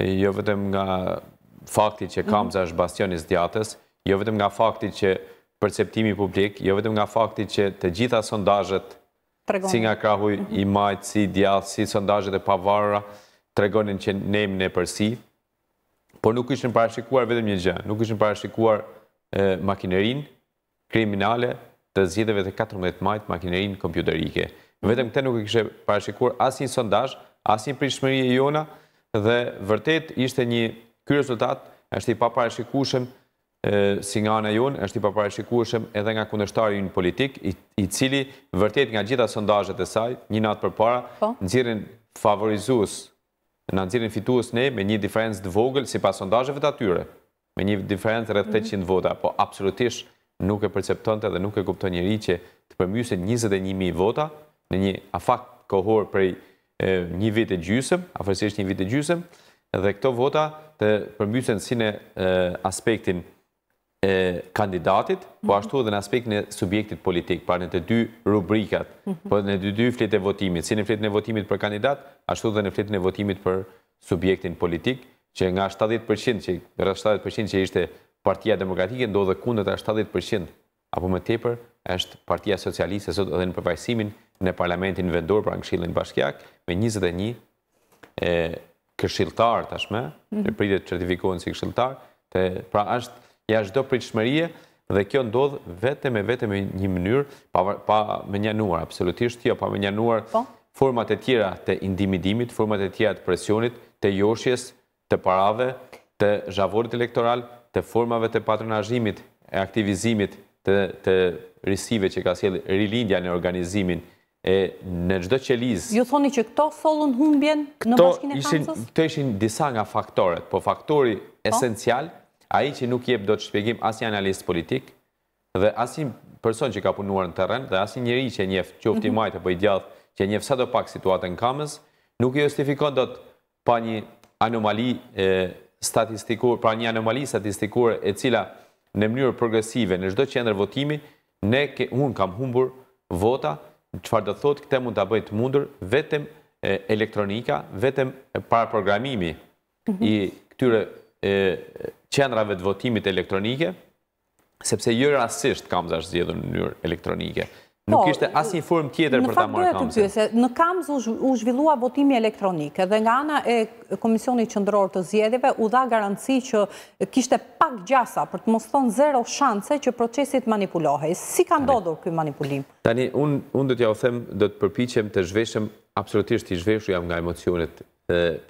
jo vetëm nga fakti që mhm. Kamza është i djatës, jo vetëm nga fakti që perceptimi publik, jo vetëm nga fakti që të gjitha sondajët, si nga krahu i mhm. majtë, si djatë, si sondajët e pavarra, të regonin që nejmë në përsi, por nuk ishën parashikuar vetëm një gjë, nuk ishën parashikuar makinerin, kriminale, të zhjetëve të 14 majtë makinerin kompjuterike. Vetëm këte nuk e parashikuar asin sondajë, asin prishmëri e jona, dhe vërtet ishte një kërë rezultat, është i paparashikushem si nga në jonë, është i paparashikushem edhe nga kundështari një politik, i cili vërtet nga gjitha sondajet e saj, një natë për para, po. në gjirin favorizus, në gjirin fitus ne me një diferencë të vogël si pas sondajet të atyre, me një diferencë rrëtë 800 mhm. vota, po absolutisht nuk e perceptonte dhe nuk e kupton një që të përmjusin 21.000 vota në një afakt kohor prej një vit e gjysëm, afërsisht një vit e gjysëm, dhe këto vota të përmbysen si në aspektin e kandidatit, po mhm. ashtu edhe në aspektin e subjektit politik, parë në të dy rubrikat, mhm. po në dy dy fletë e votimit, si në fletë e votimit për kandidat, ashtu edhe në fletë e votimit për subjektin politik, që nga 70%, që rrë 70% që ishte partia demokratike, ndodhe kundet a 70%, apo më tepër, është partia socialiste, sot edhe në përvajsimin, në parlamentin vendor, pra në këshillin bashkjak, me 21 këshiltar tashme, e mhm. pritet certifikohen si këshiltar, pra është jashtë do shmërije, dhe kjo ndodhë vetëm e vetëm e një mënyrë, pa me njanuar, absolutisht tjo, pa me njanuar po. format e tjera të indimidimit, format e tjera të presionit, të joshjes, të parave, të zhavorit elektoral, të formave të patronajimit, e aktivizimit, të risive që ka sjellë rilindja në organizimin e në gjithë qeliz... Ju thoni që këto tholën humbjen në bashkin e kamësës? Këto ishin disa nga faktoret, po faktori po. esencial, a i që nuk jebë do të shpjegim asë një analist politik, dhe asë një person që ka punuar në teren, dhe asë njëri që e njefë mhm. që majtë, po i djallë që e njefë sa do pak situatën në kamës, nuk i justifikon do të pa një anomali statistikur, pra një anomali statistikur e cila në mënyrë progresive në gjithë qendrë votimi, ne unë kam humbur vota, qëfar do thotë, këte mund të bëjt të mundur vetëm elektronika, vetëm para i këtyre qenrave të votimit elektronike, sepse jërë asisht kam zashtë zjedhën në njërë elektronike. Po, Nuk ishte asë një formë tjetër për ta marrë kamëse. Në faktur të në kamëse u zhvillua botimi elektronike dhe nga ana e Komisioni Qëndror të Zjedive u dha garanci që kishte pak gjasa për të mos thonë zero shanse që procesit manipulohe. Si ka ndodur këj manipulim? Tani, unë dhëtë ja u them, dhëtë të përpichem të zhveshem, absolutisht të zhveshu jam nga emocionit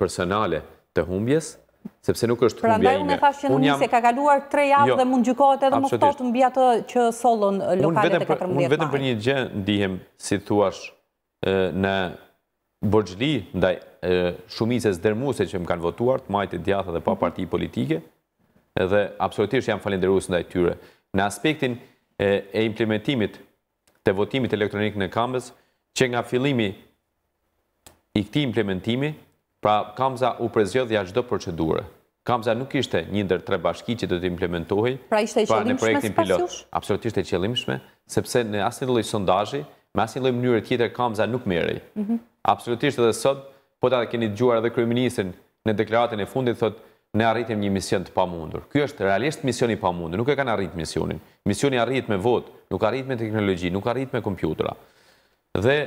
personale të humbjes, sepse nuk është pra humbja ime. Pra ndaj unë e thashë që në njëse ka kaluar tre javë jo, dhe mund gjukohet edhe më fëtot në bja të që solon eh, lokalet e 14 maj. Unë vetëm për një gjë ndihem, si thuash, eh, në bërgjli, ndaj eh, shumices dërmuse që më kanë votuar, të majtë djatha dhe pa mhm. parti politike, dhe absolutisht jam falenderus ndaj tyre. Në aspektin e implementimit të votimit elektronik në kambës, që nga fillimi i këti implementimi, Pra, Kamza u prezgjodhja qdo procedurë. Kamza nuk ishte një ndër tre bashki që do të implementohi. Pra, ishte i pra, qëllimshme së pasjush? Absolutisht e qëllimshme, sepse në asin loj sondajji, me asin loj mënyrë tjetër, Kamza nuk merej. Mhm. Absolutisht edhe sot, po të keni gjuar edhe kryeministin në deklaratin e fundit, thot, ne arritim një mision të pamundur. Kjo është realisht misioni pamundur, nuk e kanë arrit misionin. Misioni arrit me vot, nuk arrit me teknologi, nuk arrit me kompjutra. Dhe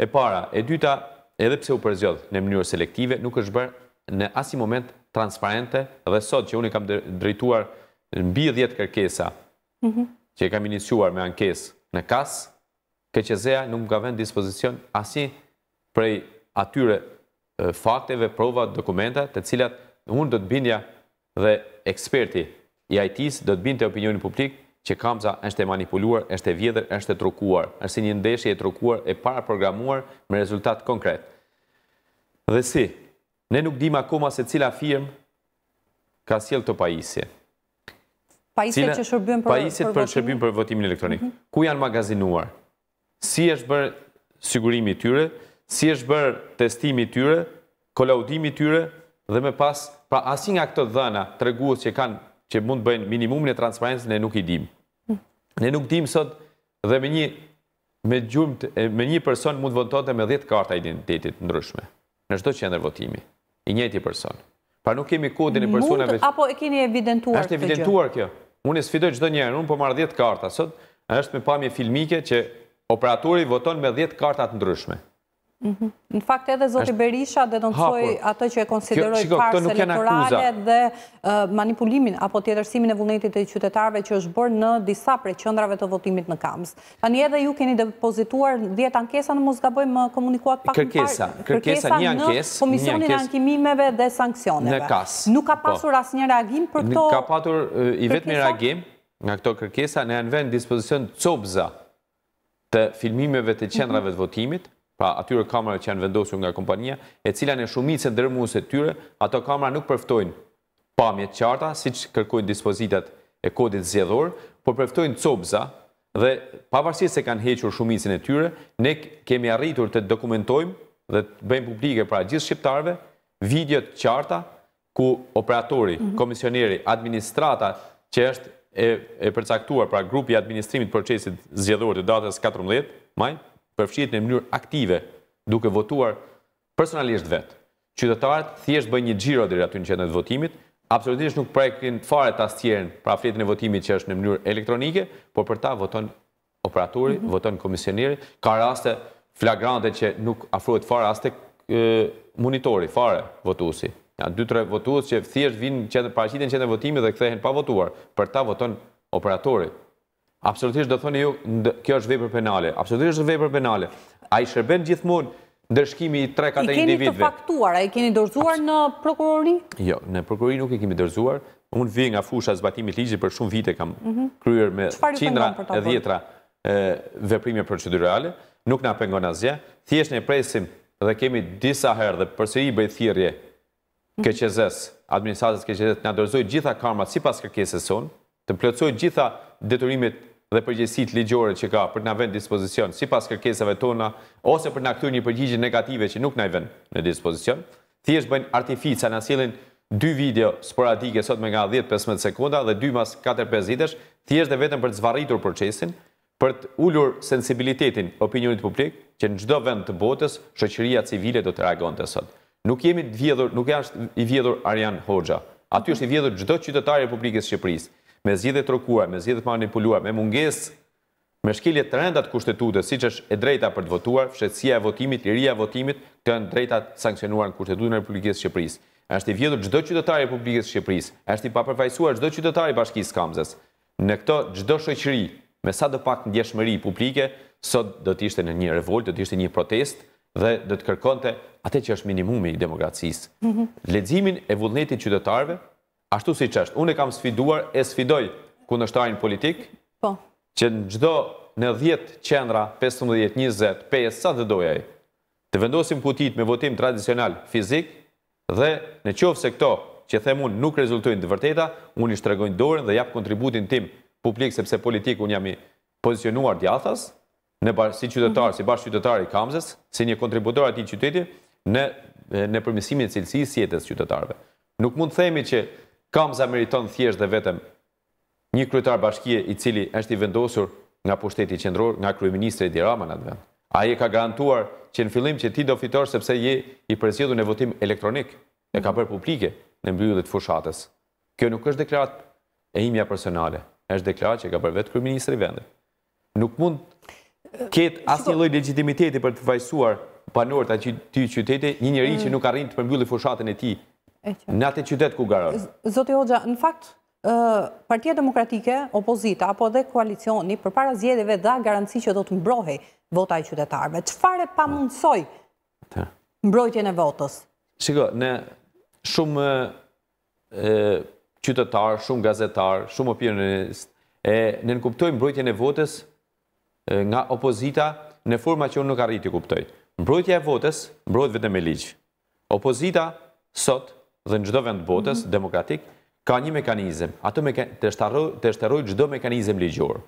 e para, e dyta, edhe pse u përzjod në mënyrë selektive, nuk është bërë në asë moment transparente dhe sot që unë i kam drejtuar në bi dhjetë kërkesa mhm. që i kam inisuar me ankes në kas, KCZ-a nuk ka vend dispozicion asë prej atyre fakteve, provat, dokumentat të cilat unë do të bindja dhe eksperti i IT-së do të bindja opinioni publik që kamza është e manipuluar, është e vjedhër, është e trukuar, është si një ndeshje e trukuar e para programuar me rezultat konkret. Dhe si, ne nuk dim akoma se cila firmë ka sjell të pajisje. Pajisje që shërbim për, pajisje për, për shërbim për votimin elektronik. Mhm. Ku janë magazinuar? Si është bërë sigurimi i tyre? Si është bërë testimi i tyre? Kolaudimi i tyre? Dhe me pas, pra asin nga këto dhëna, të që kanë që mund bëjnë minimumin e transparentës, ne nuk i dim. Ne nuk dim sot dhe me një me gjumët, me një person mund votote me 10 karta identitetit ndryshme, në shdo që e votimi, i njëti person. Pa nuk kemi kodin e personave... Apo e kini evidentuar gjë? Ashtë evidentuar kjo. Unë e sfidoj qdo njerë, unë po marrë 10 karta, sot është me pamje filmike që operatori voton me 10 kartat ndryshme. Mhm. Në fakt edhe Zoti Berisha dhe donësoj atë që e konsideroj parse elektorale dhe manipulimin apo tjetërsimin e vullnetit e qytetarve që është bërë në disa prej qëndrave të votimit në kamës. Tanë një edhe ju keni depozituar 10 ankesa në Mosgaboj më komunikuat pak në parë. Kërkesa një ankes. Komisionin e ankimimeve dhe sankcioneve. Në kas. Nuk ka po. pasur asë një reagim për këto Nuk ka pasur i vetë një reagim nga këto kërkesa në janë vend dispozicion copza të filmimeve të mhm. qendrave të votimit, Pra atyre kamera që janë vendosur nga kompania, e cila në shumicën e dërmuese të tyre, ato kamera nuk përftojnë pamje të qarta siç kërkojnë dispozitat e kodit zgjedhor, por përftojnë copza dhe pavarësisht se kanë hequr shumicën e tyre, ne kemi arritur të dokumentojmë dhe të bëjmë publike para gjithë shqiptarëve videot të qarta ku operatori, mhm. komisioneri, administrata që është e e përcaktuar pra grupi i administrimit të procesit zgjedhor të datës 14 maj, pafshit në mënyrë aktive duke votuar personalisht vetë. Qytetarët thjesht bëjnë një xhiro deri aty në qendën e votimit, absolutisht nuk projektin fare tastierën, pra fletën e votimit që është në mënyrë elektronike, por për ta voton operatori, mhm. voton komisioneri. Ka raste flagrante që nuk afrohet fare as tek monitori fare votuesi. Ka 2-3 votues që thjesht vinë qendër paraqitjen qendën e votimit dhe kthehen pa votuar, për ta voton operatori. Absolutisht do thoni ju, kjo është vepër penale. Absolutisht është vepër penale. A i shërben gjithmonë ndërshkimi i 3-4 individve. I keni të faktuar, a i keni dërzuar në prokurori? Jo, në prokurori nuk i kemi dërzuar. Unë vijë nga fusha zbatimit ligjit për shumë vite kam mhm. kryer me cindra e djetra veprime procedurale. Nuk nga pengon asje. Thjesht në presim dhe kemi disa herë dhe përse i bëjt thirje mhm. keqezes, administratës keqezes, nga dërzuar gjitha karmat si pas kërkesës sonë, të plëcuar gjitha deturimit dhe përgjësit ligjore që ka për nga vend dispozicion, si pas kërkesave tona, ose për nga këtu një përgjigje negative që nuk nga i vend në dispozicion, thjesht bëjnë artifica në asilin dy video sporadike sot me nga 10-15 sekunda dhe dy mas 4-5 zidesh, thjesht dhe vetëm për të zvaritur procesin, për të ullur sensibilitetin opinionit publik, që në gjdo vend të botës, shëqëria civile do të reagon të sot. Nuk jemi të vjedhur, nuk jashtë i vjedhur Arjan Hoxha, aty është i vjedhur gjdo qytetarë Republikës Shqipërisë, me zgjidhje të me zgjidhje manipuluar, me mungesë me shkelje të rënda të kushtetutës, siç është e drejta për të votuar, fshehtësia e votimit, liria e votimit, kanë drejta sankcionuar në Kushtetutën e Republikës së Shqipërisë. Është i vjedhur çdo qytetar i Republikës së Shqipërisë, është i papërfaqësuar çdo qytetar i Bashkisë Kamzës. Në këtë çdo shoqëri, me sa do pak ndjeshmëri publike, sot do të ishte në një revolt, do të ishte një protest dhe do të kërkonte atë që është minimumi i demokracisë. Mm -hmm. Leximin e vullnetit qytetarëve, Ashtu si qështë, unë e kam sfiduar e sfidoj ku në po. që në gjdo në 10 qendra, 15, 20, 5, sa dhe dojaj, të vendosim putit me votim tradicional fizik, dhe në qovë se këto që them mund nuk rezultojnë të vërteta, unë i shtregojnë dorën dhe japë kontributin tim publik, sepse politik unë jam i pozicionuar djathas, në si qytetarë, mhm. si barë qytetarë i kamzës, si një kontributor ati qytetit, në përmisimin cilësi si jetës qytetarëve. Nuk mund të themi që kam za meriton thjesht dhe vetëm një kryetar bashkie i cili është i vendosur nga pushteti qendror, nga kryeministri Edi Rama në atë vend. Ai e ka garantuar që në fillim që ti do fitosh sepse je i përzgjedhur në votim elektronik, e ka bërë publike në mbylljet e fushatës. Kjo nuk është deklaratë e imja personale, është deklaratë që ka bërë vetë kryeministri i vendit. Nuk mund ketë asnjë lloj legitimiteti për të vajsuar panorët aty të qytetit, një njerëz që mm. nuk arrin të përmbyllë fushatën e tij në atë qytet ku garon. Zoti Hoxha, në fakt, partia demokratike, opozita, apo dhe koalicioni, për para zjedeve, dha garanci që do të mbrohej vota i qytetarve. Qëfare pa mundësoj mbrojtjen e votës? Shiko, ne shumë qytetarë, shumë gazetarë, shumë opinionistë, e në nënkuptoj mbrojtjen e votës nga opozita në forma që unë nuk arriti kuptoj. Mbrojtja e votës, mbrojtë vetë me liqë. Opozita, sot, dhe në gjdo vend botës demokratik, ka një mekanizem, ato të shterojë gjdo mekanizem ligjor.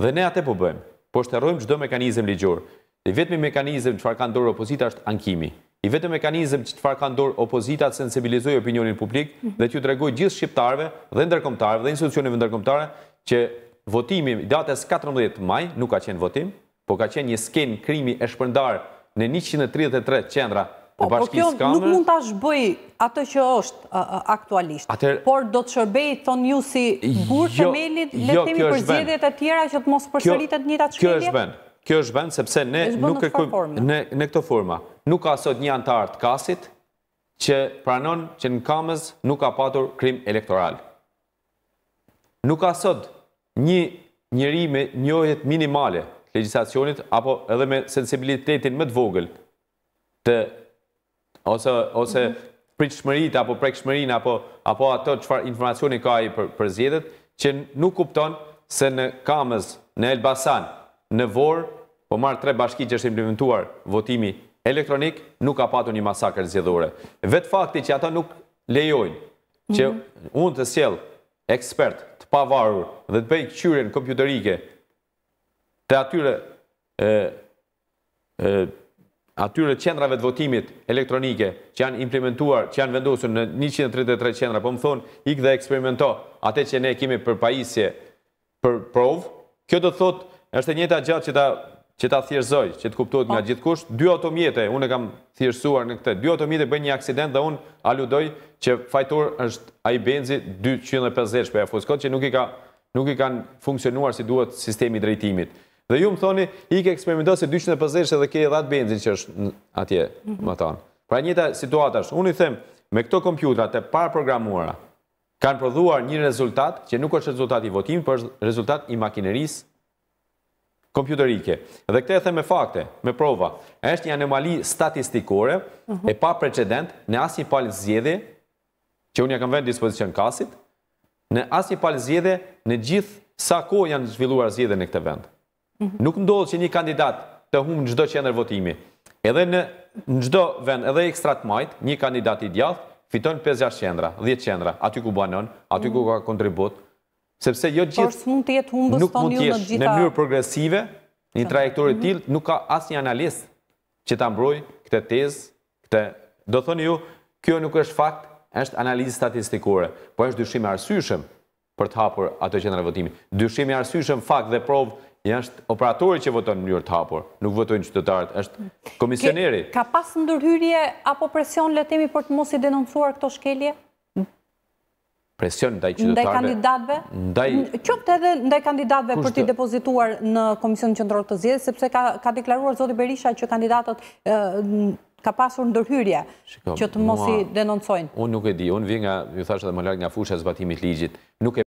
Dhe ne atë e po bëjmë, po shterojmë gjdo mekanizem ligjor. i vetëmi mekanizem që farë ka ndorë opozita është ankimi. I vetëm mekanizem që farë ka ndorë opozita të sensibilizojë opinionin publik mhm. dhe që të regojë gjithë shqiptarve dhe ndërkomtarve dhe institucionive ndërkomtare që votimim i datës 14 maj nuk ka qenë votim, po ka qenë një sken krimi e shpërndar në 133 qendra Po, po kjo nuk mund tash bëj atë që është aktualisht. Por do të shërbej, thonë ju, si burë jo, jo, të melit, letemi për zjedjet e tjera që të mos përshëritet një të shkjedjet? Kjo është bënë. Kjo është bënë, sepse ne këto forma. Nuk ka sot një antarë të kasit që pranon që në kamës nuk ka patur krim elektoral. Nuk ka sot një njëri me njohet minimale legislacionit, apo edhe me sensibilitetin më të vogël të ose ose mhm. shmërit apo prekshmërin apo apo ato çfarë informacioni ka ai për zgjedhjet që nuk kupton se në kamës në Elbasan, në Vor, po marr tre bashki që është implementuar votimi elektronik, nuk ka patur një masaker zgjedhore. Vet fakti që ata nuk lejojnë që mhm. unë të sjell ekspert të pavarur dhe të bëj qyrien kompjuterike të atyre e e atyre qendrave të votimit elektronike që janë implementuar, që janë vendosur në 133 qendra, po më thon ik dhe eksperimento atë që ne kemi për pajisje për provë, Kjo do thotë është e njëjta gjatë që ta që ta thjerzoj, që të kuptohet nga po. gjithkusht, dy automjete unë kam thjerësuar në këtë. Dy automjete bën një aksident dhe unë aludoj që fajtor është ai benzi 250 për afuskot që nuk i ka nuk i kanë funksionuar si duhet sistemi drejtimit. Dhe ju më thoni, i ke eksperimentuar se 250 dhe ke i atë benzin që është atje, mhm. më thon. Pra njëta situatash, unë i them me këto kompjutra të pa programuara kanë prodhuar një rezultat që nuk është rezultati i votim por rezultat i makinerisë kompjuterike. Dhe këtë e them me fakte, me prova. Është një anomali statistikore mhm. e pa precedent në asnjë palë zgjedhje që unë ja kam vend në dispozicion kasit në asnjë palë zgjedhje në gjithë sa kohë janë zhvilluar zgjedhjet në këtë vend. Mhm. Nuk ndodhë që një kandidat të humë në gjdo qender votimi. Edhe në gjdo vend, edhe ekstrat majt, një kandidat i djallë, fiton 5-6 qendra, 10 qendra, aty ku banon, aty ku mhm. ka kontribut, sepse jo gjithë nuk mund t'jesh në njërë progresive, një trajektorit mhm. t'il, nuk ka asë një analist që ta mbroj këte tezë, këte, do thoni ju, kjo nuk është fakt, është analizë statistikore, po është dyshime arsyshëm për të hapur ato qendra votimi. Dyshime arsyshëm fakt dhe provë Jashtë operatori që votojnë në njërë të hapur, nuk votojnë qytetarët, është komisioneri. Ka pas ndërhyrje apo presion letemi për të mos i denoncuar këto shkelje? Presion ndaj qytetarëve? Ndaj kandidatve? Qëpët edhe ndaj kandidatve për t'i depozituar në Komision Qëndrorë të Zjedhë, sepse ka deklaruar Zoti Berisha që kandidatët ka pasur ndërhyrje që të mos i denoncojnë. Unë nuk e di, unë vij nga, ju thashtë dhe më lartë nga fusha e zbatimit ligjit, nuk